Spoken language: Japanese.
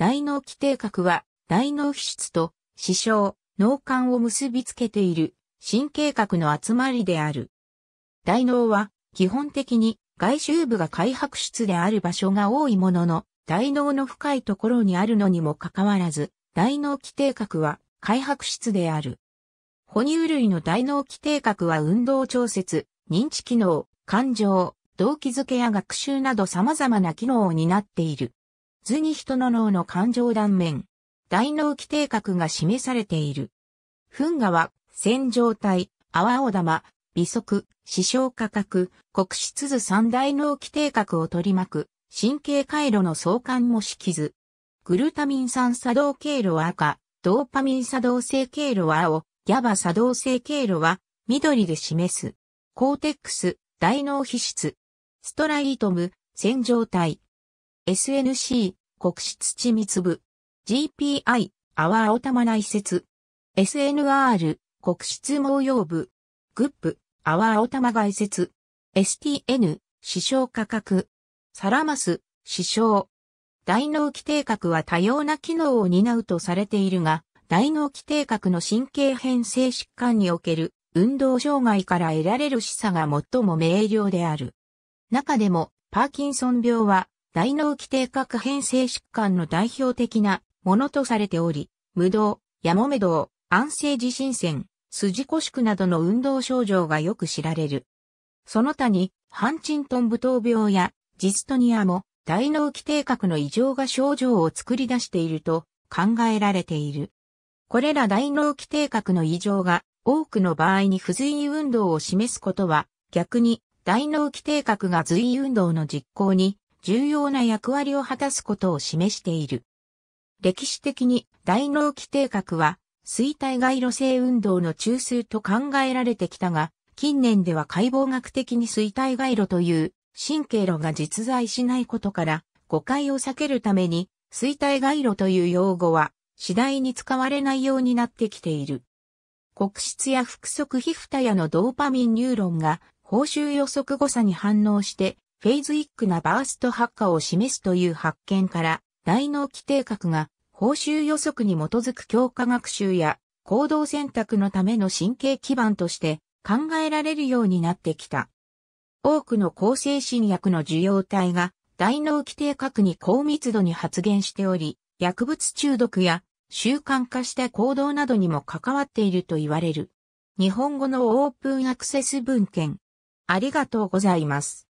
大脳基底核は、大脳皮質と、視床、脳幹を結びつけている、神経核の集まりである。大脳は、基本的に、外周部が開白質である場所が多いものの、大脳の深いところにあるのにもかかわらず、大脳基底核は、開白質である。哺乳類の大脳基底核は運動調節、認知機能、感情、動機づけや学習など様々な機能を担っている。図に人の脳の感情断面、大脳基底核が示されている。噴ガは、線状体、泡青玉、微速、視床価格、国質図三大脳基底核を取り巻く、神経回路の相関もき図。グルタミン酸作動経路は赤、ドーパミン作動性経路は青、ギャバ作動性経路は緑で示す。コーテックス、大脳皮質。ストライトム、線状体。SNC、国質地密部、GPI、阿波青玉内説、SNR、国質毛用部、グップ、阿波青玉外説、STN、死傷価格、サラマス、死傷。大脳基底核は多様な機能を担うとされているが、大脳基底核の神経変性疾患における運動障害から得られる示唆が最も明瞭である。中でも、パーキンソン病は大脳基底核変性疾患の代表的なものとされており、無動、やもめ動、安静地震線、筋古縮などの運動症状がよく知られる。その他に、ハンチントンブトウ病やジストニアも大脳基底核の異常が症状を作り出していると考えられている。これら大脳基底核の異常が多くの場合に不随意運動を示すことは逆に大脳基底核が随意運動の実行に重要な役割を果たすことを示している。歴史的に大脳基底核は衰退外路性運動の中枢と考えられてきたが、近年では解剖学的に衰退外路という神経路が実在しないことから誤解を避けるために衰退外路という用語は次第に使われないようになってきている。黒質や腹側皮蓋やのドーパミンニューロンが報酬予測誤差に反応してフェイズイックなバースト発火を示すという発見から、大脳基底核が報酬予測に基づく強化学習や行動選択のための神経基盤として考えられるようになってきた。多くの抗精神薬の受容体が大脳基底核に高密度に発現しており、薬物中毒や習慣化した行動などにも関わっていると言われる。日本語のオープンアクセス文献。ありがとうございます。